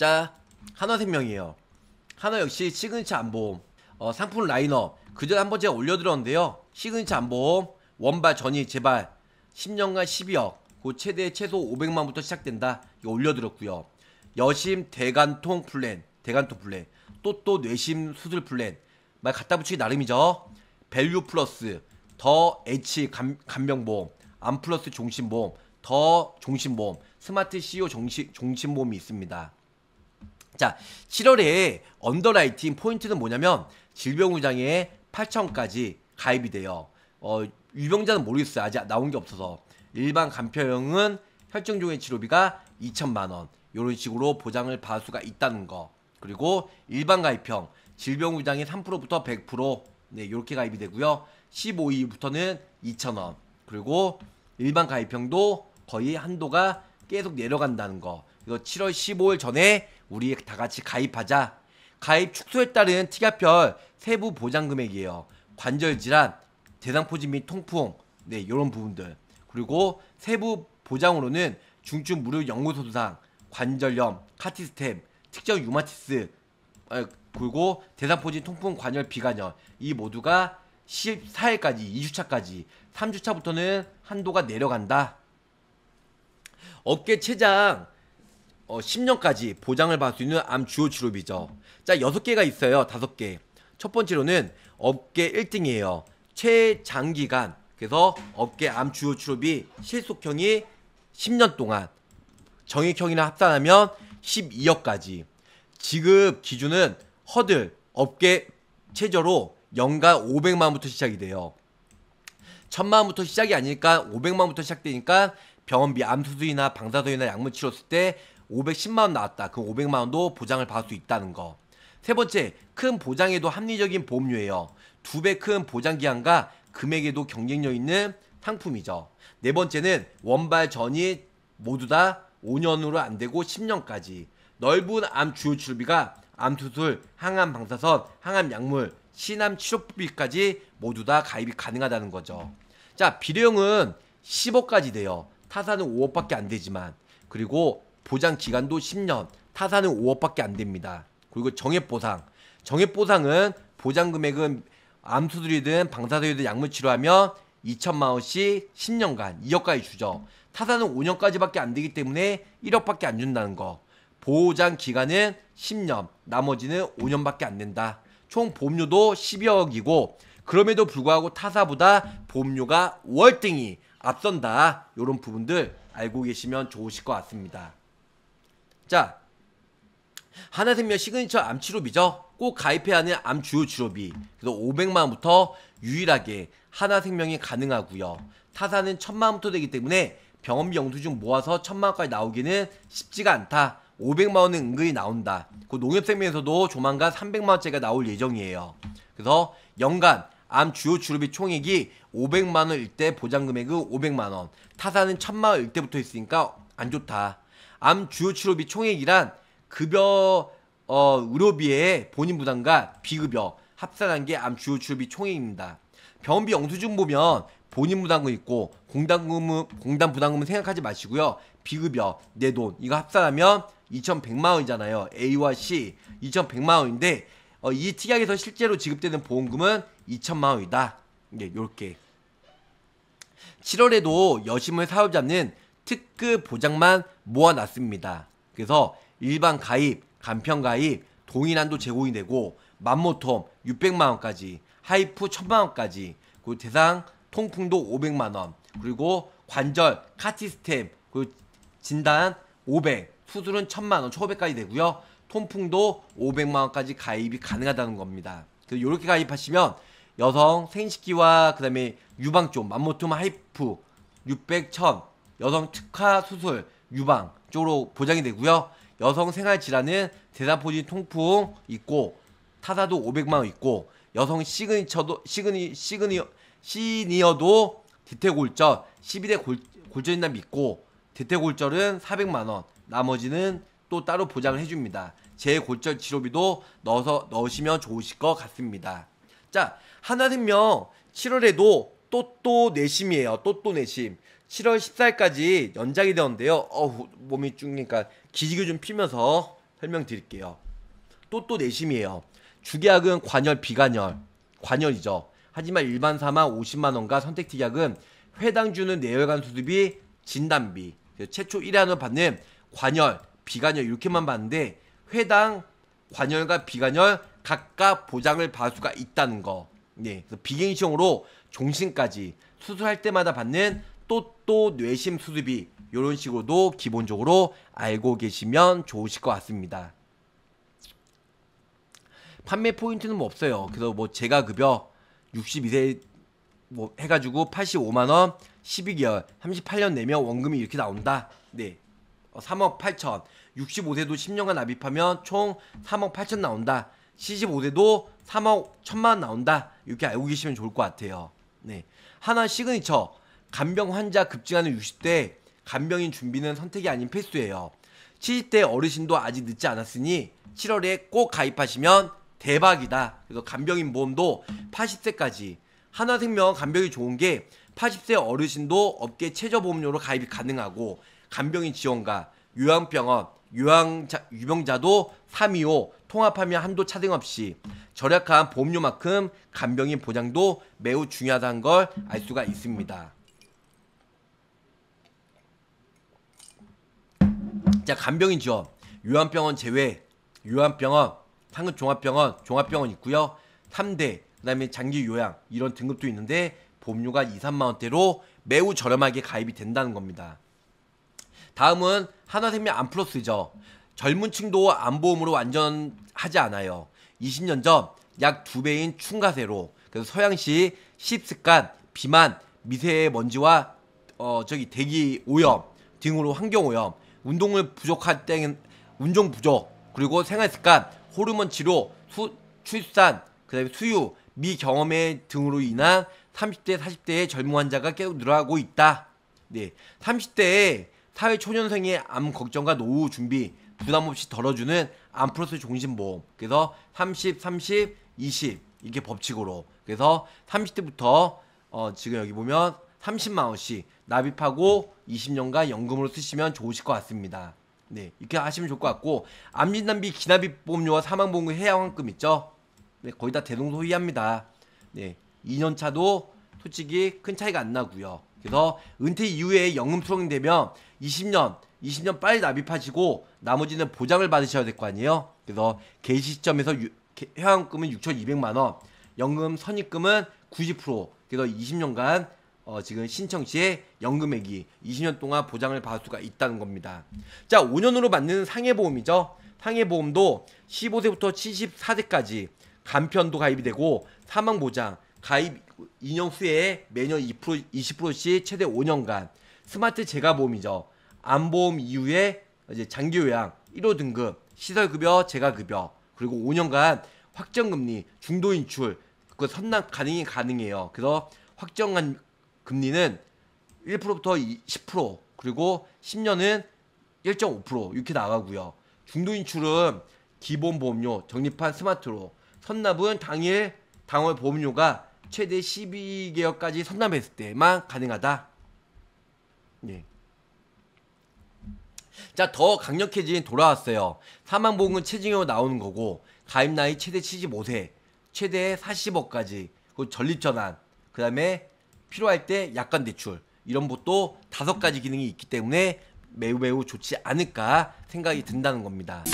자 한화생명이에요 한화 역시 시그니처 안보험 어, 상품 라인업 그전 한번 제가 올려드렸는데요 시그니처 안보험 원발 전이 제발 10년간 12억 그 최대 최소 500만부터 시작된다 이거 올려드렸고요 여심 대간통 플랜 대간통 플랜 또또 뇌심 수술 플랜 말 갖다 붙이기 나름이죠 밸류 플러스 더 H 감, 감명보험 암플러스 종신보험 더 종신보험 스마트 CEO 종신, 종신보험이 있습니다 자, 7월에 언더라이팅 포인트는 뭐냐면 질병의장에 8천까지 가입이 돼요. 어, 유병자는 모르겠어요. 아직 나온 게 없어서. 일반 간편형은 혈증종의 치료비가 2천만 원. 이런 식으로 보장을 받을 수가 있다는 거. 그리고 일반 가입형 질병의장이 3%부터 100% 네, 이렇게 가입이 되고요. 15일부터는 2천원 그리고 일반 가입형도 거의 한도가 계속 내려간다는 거. 이거 7월 15일 전에 우리 다 같이 가입하자. 가입 축소에 따른 특약별 세부 보장 금액이에요. 관절 질환, 대상포진 및 통풍, 네요런 부분들. 그리고 세부 보장으로는 중증 무료연구소 손상, 관절염, 카티스템, 특정 유마티스, 아, 그리고 대상포진 통풍 관절 비관염 이 모두가 14일까지 2주차까지 3주차부터는 한도가 내려간다. 어깨 체장 어, 10년까지 보장을 받을 수 있는 암 주요 치료비죠. 자, 6개가 있어요. 5개. 첫 번째로는 업계 1등이에요. 최장기간. 그래서 업계 암 주요 치료비 실속형이 10년 동안 정액형이나 합산하면 12억까지. 지급 기준은 허들 업계 최저로 연간 500만부터 시작이 돼요. 1000만부터 시작이 아니니까 500만부터 시작되니까 병원비 암수술이나 방사선이나 약물 치료 쓸때 510만 원 나왔다. 그 500만 원도 보장을 받을 수 있다는 거. 세 번째, 큰 보장에도 합리적인 보험료예요. 두 배 큰 보장 기한과 금액에도 경쟁력 있는 상품이죠. 네 번째는 원발 전이 모두 다 5년으로 안 되고 10년까지. 넓은 암 주요 치료비가 암 수술, 항암 방사선, 항암 약물, 신암 치료비까지 모두 다 가입이 가능하다는 거죠. 자, 비료용은 10억까지 돼요. 타사는 5억밖에 안 되지만. 그리고 보장 기간도 10년, 타사는 5억밖에 안 됩니다. 그리고 정액 보상. 정액 보상은 보장 금액은 암수들이든 방사선이든 약물 치료하면 2천만 원씩 10년간 2억까지 주죠. 타사는 5년까지밖에 안 되기 때문에 1억밖에 안 준다는 거. 보장 기간은 10년, 나머지는 5년밖에 안 된다. 총 보험료도 12억이고 그럼에도 불구하고 타사보다 보험료가 월등히 앞선다. 이런 부분들 알고 계시면 좋으실 것 같습니다. 자, 하나생명 시그니처 암치료비죠. 꼭 가입해야 하는 암 주요 치료비. 그래서 500만 원부터 유일하게 하나생명이 가능하고요. 타사는 1000만 원부터 되기 때문에 병원비 영수증 모아서 1000만 원까지 나오기는 쉽지가 않다. 500만 원은 은근히 나온다. 그 농협생명에서도 조만간 300만 원째가 나올 예정이에요. 그래서 연간 암 주요 치료비 총액이 500만 원일 때 보장 금액은 500만 원. 타사는 1000만 원일 때부터 있으니까 안 좋다. 암 주요 치료비 총액이란 급여 어, 의료비의 본인 부담과 비급여 합산한 게 암 주요 치료비 총액입니다. 병원비 영수증 보면 본인 부담금 있고 공단금은 공단 부담금은 생각하지 마시고요. 비급여 내 돈 이거 합산하면 2,100만 원이잖아요. A와 C 2,100만 원인데 어, 이 특약에서 실제로 지급되는 보험금은 2천만 원이다. 네, 요렇게. 7월에도 여심을 사로잡는 특급 보장만 모아놨습니다. 그래서 일반 가입, 간편 가입, 동일한도 제공이 되고 만모톰 600만원까지, 하이프 1000만원까지, 그 대상 통풍도 500만원, 그리고 관절, 카티스템, 그 진단 500, 수술은 1000만원, 1500까지 되고요. 통풍도 500만원까지 가입이 가능하다는 겁니다. 그래서 이렇게 가입하시면 여성 생식기와 그 다음에 유방종, 만모톰, 하이프, 600, 1000, 여성 특화 수술 유방 쪽으로 보장이 되고요. 여성 생활 질환은 대사포진 통풍 있고 타사도 500만 원 있고 여성 시그니처도 시그니 시그니 시니어도 대퇴골절 12대 골, 골절인단 믿고 대퇴골절은 400만 원 나머지는 또 따로 보장을 해줍니다. 제골절 치료비도 넣어서 넣으시면 좋으실 것 같습니다. 자 하나생명 7월에도 또또 내심이에요. 또또 내심 7월 14일까지 연장이 되었는데요. 어우, 몸이 쭉니까 그러니까 기지개 좀 피면서 설명드릴게요. 또 또 내심이에요. 주계약은 관열 비관열 관열이죠. 하지만 일반 사망 50만 원과 선택특약은 회당 주는 내혈관 수습이 진단비 최초 1회안으로 받는 관열 비관열 이렇게만 받는데 회당 관열과 비관열 각각 보장을 받을 수가 있다는 거. 네, 비갱신으로 종신까지 수술할 때마다 받는 또또 뇌심 수습이 이런 식으로도 기본적으로 알고 계시면 좋으실 것 같습니다. 판매 포인트는 뭐 없어요. 그래서 뭐 제가 급여 62세 뭐 해가지고 85만 원 12개월 38년 내면 원금이 이렇게 나온다. 네. 3억 어, 8천 65세도 10년간 납입하면 총 3억 8천 나온다. 75세도 3억 1천만 나온다. 이렇게 알고 계시면 좋을 것 같아요. 네. 하나 시그니처 간병 환자 급증하는 60대 간병인 준비는 선택이 아닌 필수예요. 70대 어르신도 아직 늦지 않았으니 7월에 꼭 가입하시면 대박이다. 그래서 간병인 보험도 80세까지 하나생명 간병이 좋은 게 80세 어르신도 업계 최저보험료로 가입이 가능하고 간병인 지원과 요양병원, 요양자, 유병자도 325 통합하면 한도 차등 없이 절약한 보험료만큼 간병인 보장도 매우 중요하다는 걸 알 수가 있습니다. 진짜 간병인 지원 요한병원 제외 요한병원 상급종합병원 종합병원 있고요 3대 그 다음에 장기 요양 이런 등급도 있는데 보험료가 2, 3만원대로 매우 저렴하게 가입이 된다는 겁니다 다음은 하나생명 안플러스죠 젊은 층도 안보험으로 완전하지 않아요 20년 전 약 두배인 충가세로 그래서 서양시 식습관, 비만, 미세먼지와 어 저기 대기 오염 등으로 환경 오염 운동을 부족할 때는 운동 부족 그리고 생활 습관 호르몬 치료 수, 출산 그다음에 수유 미경험의 등으로 인한 30대 40대의 젊은 환자가 계속 늘어나고 있다. 네, 30대의 사회 초년생의 암 걱정과 노후 준비 부담 없이 덜어주는 암프로스 종신보험 그래서 30, 30, 20 이게 법칙으로 그래서 30대부터 어, 지금 여기 보면 30만 원씩 납입하고 20년간 연금으로 쓰시면 좋으실 것 같습니다. 네, 이렇게 하시면 좋을 것 같고 암진단비 기납입보험료와 사망보험금 해양환금 있죠? 네, 거의 다 대동소이합니다. 네, 2년 차도 솔직히 큰 차이가 안 나고요. 그래서 은퇴 이후에 연금 수령되면 20년, 20년 빨리 납입하시고 나머지는 보장을 받으셔야 될 거 아니에요. 그래서 개시 시점에서 해양금은 6,200만 원, 연금 선입금은 90%. 그래서 20년간 어, 지금 신청 시에 연금액이 20년 동안 보장을 받을 수가 있다는 겁니다. 자, 5년으로 받는 상해보험이죠. 상해보험도 15세부터 74세까지 간편도 가입이 되고 사망보장, 가입 2년 후에 매년 2% 20%씩 최대 5년간 스마트 재가보험이죠. 암보험 이후에 이제 장기요양, 1호 등급, 시설급여, 재가급여, 그리고 5년간 확정금리, 중도인출, 그 선납 가능이 가능해요. 그래서 확정한 금리는 1%부터 10% 그리고 10년은 1.5% 이렇게 나가고요. 중도인출은 기본 보험료, 적립한 스마트로, 선납은 당일 당월 보험료가 최대 12개월까지 선납했을 때만 가능하다. 예. 자, 더 강력해진 돌아왔어요. 사망보험은 체증으로 나오는 거고, 가입 나이 최대 75세, 최대 40억까지, 그 전립전환, 그 다음에 필요할 때약간 대출 이런 것도 다섯 가지 기능이 있기 때문에 매우 매우 좋지 않을까 생각이 든다는 겁니다.